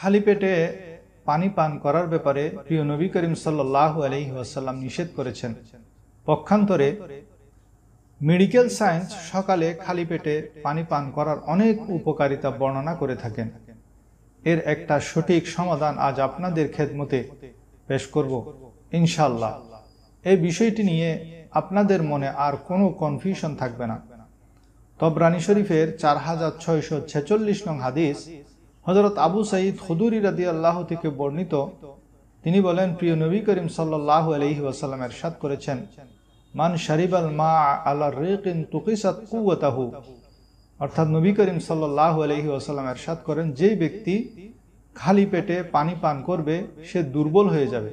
খালি পেটে পানি পান করার ব্যাপারে প্রিয় নবী করিম সাল্লাহ আলহি আসাল্লাম নিষেধ করেছেন পক্ষান্তরে মেডিকেল সায়েন্স সকালে খালি পেটে পানি পান করার অনেক উপকারিতা বর্ণনা করে থাকেন এর একটা সঠিক সমাধান আজ আপনাদের খেদমতে পেশ করব ইনশাল্লাহ এই বিষয়টি নিয়ে আপনাদের মনে আর কোনো কনফিউশন থাকবে না তবরানী শরীফের চার হাজার ছয়শো ছেচল্লিশ নং হাদিস হজরত আবু সঈদ খুদুরি রাদি আল্লাহ থেকে বর্ণিত তিনি বলেন প্রিয় নবী করিম সাল্লাহ আলহি ওয়াসাল্লাম এরশাদ করেছেন মান শারিবাল মা আল্লাহ রেকিন তুকিসাত কুয়াতাহু অর্থাৎ নবী করিম সাল্লাহ আলহি ওয়াসাল্লাম এরশাদ করেন যে ব্যক্তি খালি পেটে পানি পান করবে সে দুর্বল হয়ে যাবে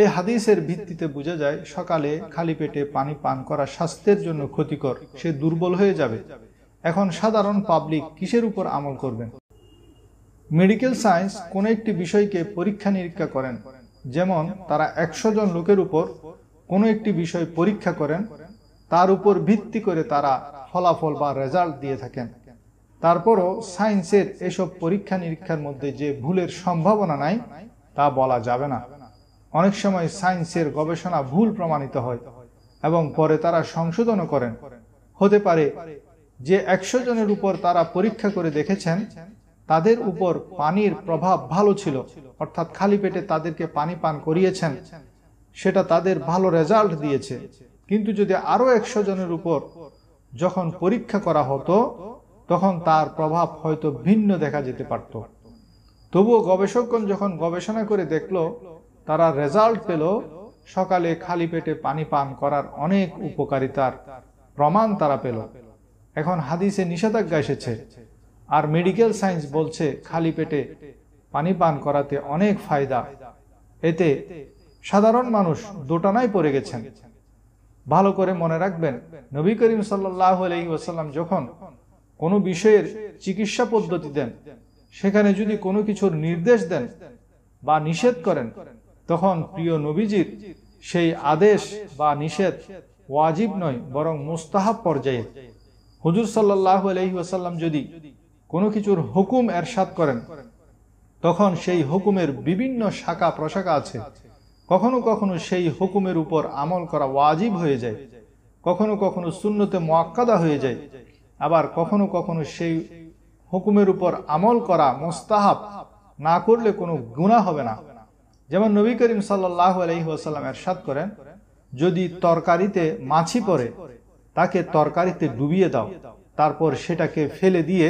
এই হাদিসের ভিত্তিতে বোঝা যায় সকালে খালি পেটে পানি পান করা স্বাস্থ্যের জন্য ক্ষতিকর সে দুর্বল হয়ে যাবে এখন সাধারণ পাবলিক কিসের উপর আমল করবেন মেডিকেল সায়েন্স কোনো একটি বিষয়কে পরীক্ষা নিরীক্ষা করেন যেমন তারা একশো জন লোকের উপর কোনো একটি বিষয় পরীক্ষা করেন তার উপর ভিত্তি করে তারা ফলাফল বা রেজাল্ট দিয়ে থাকেন তারপরও সায়েন্সের এসব পরীক্ষা নিরীক্ষার মধ্যে যে ভুলের সম্ভাবনা নাই তা বলা যাবে না অনেক সময় সায়েন্সের গবেষণা ভুল প্রমাণিত হয় এবং পরে তারা সংশোধনও করেন হতে পারে যে একশো জনের উপর তারা পরীক্ষা করে দেখেছেন তাদের উপর পানির প্রভাব ভালো ছিল অর্থাৎ খালি পেটে তাদেরকে পানি পান করিয়েছেন সেটা তাদের ভালো রেজাল্ট দিয়েছে কিন্তু যদি আরো একশো জনের উপর যখন পরীক্ষা করা হতো তখন তার প্রভাব হয়তো ভিন্ন দেখা যেতে পারত তবুও গবেষকগণ যখন গবেষণা করে দেখল তারা রেজাল্ট পেল সকালে খালি পেটে পানি পান করার অনেক উপকারিতার প্রমাণ তারা পেল এখন হাদিসে নিষেধাজ্ঞা এসেছে আর মেডিকেল সায়েন্স বলছে খালি পেটে পানি পান করাতে অনেক ফায়দা এতে সাধারণ মানুষ দোটানায় পড়ে গেছেন ভালো করে মনে রাখবেন নবী করিম সাল্লাহ আলহি যখন কোনো বিষয়ের চিকিৎসা পদ্ধতি দেন সেখানে যদি কোনো কিছুর নির্দেশ দেন বা নিষেধ করেন তখন প্রিয় নবীজির সেই আদেশ বা নিষেধ ওয়াজিব নয় বরং মুস্তাহাব পর্যায়ে হুজুর সাল্লাহ আলহি যদি কোনো কিছুর হুকুম এরশাদ করেন তখন সেই হুকুমের বিভিন্ন শাখা প্রশাখা আছে কখনো কখনো সেই হুকুমের উপর আমল করা ওয়াজিব হয়ে যায় কখনো কখনো শূন্যতে মোয়াক্কাদা হয়ে যায় আবার কখনো কখনো সেই হুকুমের উপর আমল করা মোস্তাহাব না করলে কোনো গুণা হবে না যেমন নবী করিম সাল্লাহ আলহিহাসাল্লাম এরশাদ করেন যদি তরকারিতে মাছি পরে তাকে তরকারিতে ডুবিয়ে দাও তারপর সেটাকে ফেলে দিয়ে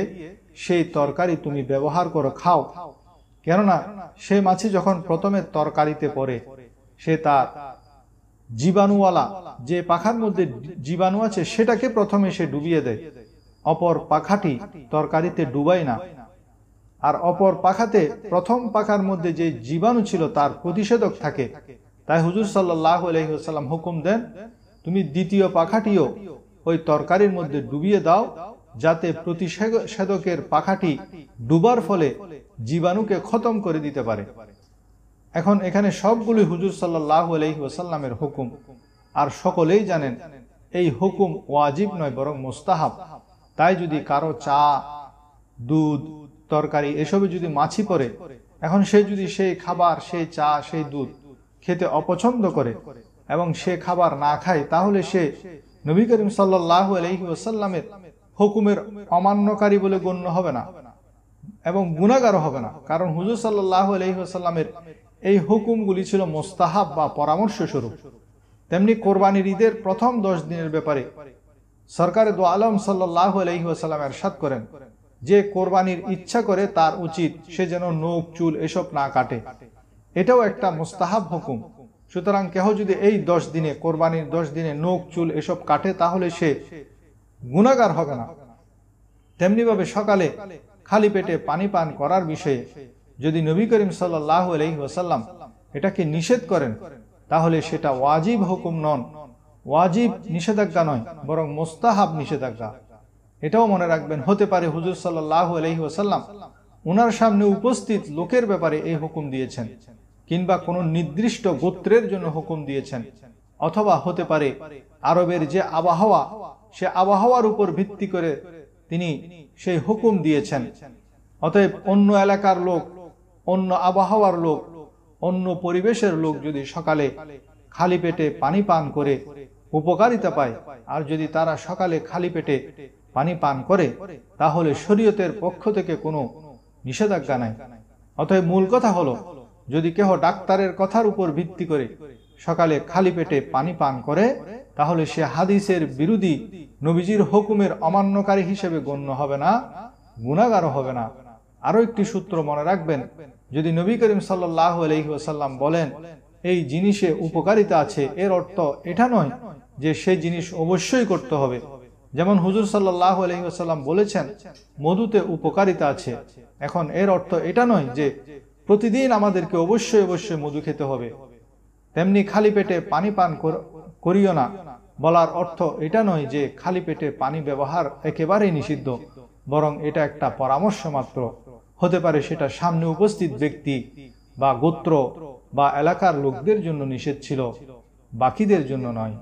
সেই তরকারি তুমি ব্যবহার করো খাও কেননা সে মাছি যখন প্রথমে তরকারিতে পড়ে সে তার জীবাণুওয়ালা যে পাখার মধ্যে জীবাণু আছে সেটাকে প্রথমে সে ডুবিয়ে দেয় অপর পাখাটি তরকারিতে ডুবাই না আর অপর পাখাতে প্রথম পাখার মধ্যে যে জীবাণু ছিল তার প্রতিষেধক থাকে তাই হুজুর সাল্লাহ হুকুম দেন তুমি দ্বিতীয় পাখাটিও ওই তরকারির মধ্যে ডুবিয়ে দাও যাতে প্রতিষেধকের পাখাটি ডুবার ফলে জীবাণুকে খতম করে দিতে পারে এখন এখানে সবগুলি হুজুর সাল্লাহ আলহি ওসাল্লামের হুকুম আর সকলেই জানেন এই হুকুম ওয়াজিব নয় বরং মোস্তাহাব তাই যদি কারো চা দুধ তরকারি এসবে যদি মাছি পরে এখন সে যদি সেই খাবার সেই চা সেই দুধ খেতে অপছন্দ করে এবং সে খাবার না খায় তাহলে সে নবী করিম সাল্লাহ আলহি ওসাল্লামের হুকুমের অমান্যকারী বলে গণ্য হবে না এবং গুণাগারও হবে না কারণ হুজুর সাল্লাহ আলহিহাস্লামের এই হুকুমগুলি ছিল মোস্তাহাব বা পরামর্শ স্বরূপ তেমনি কোরবানির ঈদের প্রথম দশ দিনের ব্যাপারে সরকারের দো আলম সাল্লাহ আলহিহাসাল্লাম এরশাদ করেন যে কোরবানির ইচ্ছা করে তার উচিত সে যেন নোক চুল এসব না কাটে এটাও একটা মোস্তাহাব হুকুম সুতরাং কেহ যদি এই দশ দিনে কোরবানির দশ দিনে নোক চুল এসব কাটে তাহলে সে গুণাগার হবে না তেমনিভাবে সকালে খালি পেটে পানি পান করার বিষয়ে যদি নবী করিম সাল্লাহ আলহিহাসাল্লাম এটাকে নিষেধ করেন তাহলে সেটা ওয়াজিব হুকুম নন ওয়াজিব নিষেধাজ্ঞা নয় বরং মোস্তাহাব নিষেধাজ্ঞা এটাও মনে রাখবেন হতে পারে হুজুর সাল্লাহ আলহিহাসাল্লাম ওনার সামনে উপস্থিত লোকের ব্যাপারে এই হুকুম দিয়েছেন কিংবা কোনো নির্দিষ্ট গোত্রের জন্য হুকুম দিয়েছেন অথবা হতে পারে আরবের যে আবহাওয়া সে আবহাওয়ার উপর ভিত্তি করে তিনি সেই হুকুম দিয়েছেন অতএব অন্য এলাকার লোক অন্য আবহাওয়ার লোক অন্য পরিবেশের লোক যদি সকালে খালি পেটে পানি পান করে উপকারিতা পায় আর যদি তারা সকালে খালি পেটে পানি পান করে তাহলে শরীয়তের পক্ষ থেকে কোনো নিষেধাজ্ঞা নাই অতএব মূল কথা হলো যদি কেহ ডাক্তারের কথার উপর ভিত্তি করে সকালে খালি পেটে পানি পান করে তাহলে সে হাদিসের বিরোধী নবীজির হুকুমের অমান্যকারী হিসেবে গণ্য হবে না গুণাগারও হবে না আরও একটি সূত্র মনে রাখবেন যদি নবী করিম সাল্লাহ আলহিহাসাল্লাম বলেন এই জিনিসে উপকারিতা আছে এর অর্থ এটা নয় যে সে জিনিস অবশ্যই করতে হবে যেমন হুজুর সাল্লাহ আলহিহাসাল্লাম বলেছেন মধুতে উপকারিতা আছে এখন এর অর্থ এটা নয় যে প্রতিদিন আমাদেরকে অবশ্যই অবশ্যই মধু খেতে হবে তেমনি খালি পেটে পানি পান করিও না বলার অর্থ এটা নয় যে খালি পেটে পানি ব্যবহার একেবারেই নিষিদ্ধ বরং এটা একটা পরামর্শ মাত্র হতে পারে সেটা সামনে উপস্থিত ব্যক্তি বা গোত্র বা এলাকার লোকদের জন্য নিষেধ ছিল বাকিদের জন্য নয়